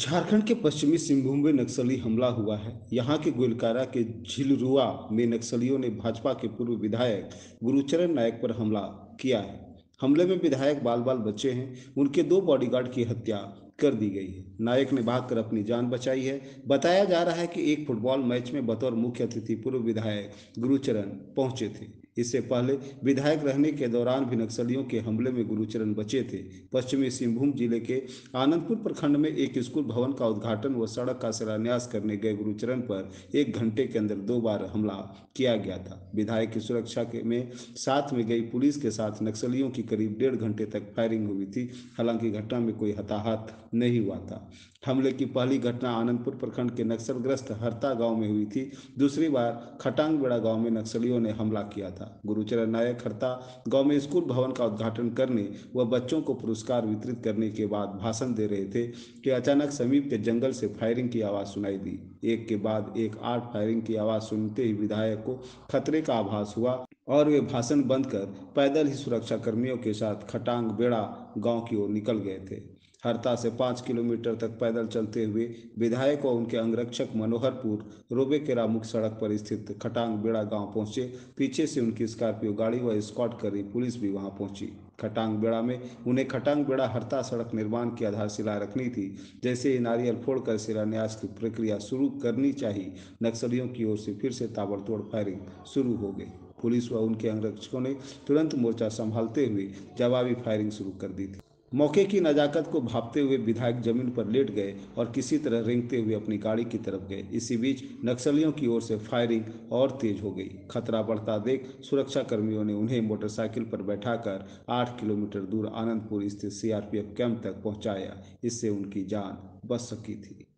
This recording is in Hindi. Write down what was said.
झारखंड के पश्चिमी सिंहभूम में नक्सली हमला हुआ है यहाँ के गोलकारा के झिलरुआ में नक्सलियों ने भाजपा के पूर्व विधायक गुरुचरण नायक पर हमला किया है हमले में विधायक बाल बाल बच्चे हैं उनके दो बॉडीगार्ड की हत्या कर दी गई है नायक ने भागकर अपनी जान बचाई है बताया जा रहा है कि एक फुटबॉल मैच में बतौर मुख्य अतिथि पूर्व विधायक गुरुचरण पहुंचे थे इससे पहले विधायक रहने के दौरान भी नक्सलियों के हमले में गुरुचरण बचे थे पश्चिमी सिंहभूम जिले के आनंदपुर प्रखंड में एक स्कूल भवन का उद्घाटन व सड़क का शिलान्यास करने गए गुरुचरण पर एक घंटे के अंदर दो बार हमला किया गया था विधायक की सुरक्षा के में साथ में गई पुलिस के साथ नक्सलियों की करीब डेढ़ घंटे तक फायरिंग हुई थी हालांकि घटना में कोई हताहत नहीं हुआ था हमले की पहली घटना आनंदपुर प्रखंड के नक्सलग्रस्त हरता गांव में हुई थी दूसरी बार खटांगबेड़ा गांव में नक्सलियों ने हमला किया था था गुरुचरण नायक खरता गांव में स्कूल भवन का उद्घाटन करने व बच्चों को पुरस्कार वितरित करने के बाद भाषण दे रहे थे कि अचानक समीप के जंगल से फायरिंग की आवाज सुनाई दी एक के बाद एक आठ फायरिंग की आवाज सुनते ही विधायक को खतरे का आभास हुआ और वे भाषण बंद कर पैदल ही सुरक्षा कर्मियों के साथ खटांग बेड़ा गांव की ओर निकल गए थे हरता से पाँच किलोमीटर तक पैदल चलते हुए विधायक और उनके अंगरक्षक मनोहरपुर रोबे रामुख सड़क पर स्थित खटांग बेड़ा गांव पहुंचे पीछे से उनकी स्कॉर्पियो गाड़ी व स्कॉट कर रही पुलिस भी वहां पहुंची खटांग बेड़ा में उन्हें खटांग बेड़ा हरता सड़क निर्माण की आधारशिला रखनी थी जैसे ही नारियल फोड़कर शिलान्यास की प्रक्रिया शुरू करनी चाहिए नक्सलियों की ओर से फिर से ताबड़तोड़ फायरिंग शुरू हो गई पुलिस व उनके अंगरक्षकों ने तुरंत मोर्चा संभालते हुए जवाबी फायरिंग शुरू कर दी थी मौके की नजाकत को भापते हुए विधायक जमीन पर लेट गए और किसी तरह रेंगते हुए अपनी गाड़ी की तरफ गए इसी बीच नक्सलियों की ओर से फायरिंग और तेज हो गई खतरा बढ़ता देख सुरक्षा कर्मियों ने उन्हें मोटरसाइकिल पर बैठाकर आठ किलोमीटर दूर आनंदपुर स्थित सीआरपीएफ कैंप तक पहुंचाया इससे उनकी जान बच सकी थी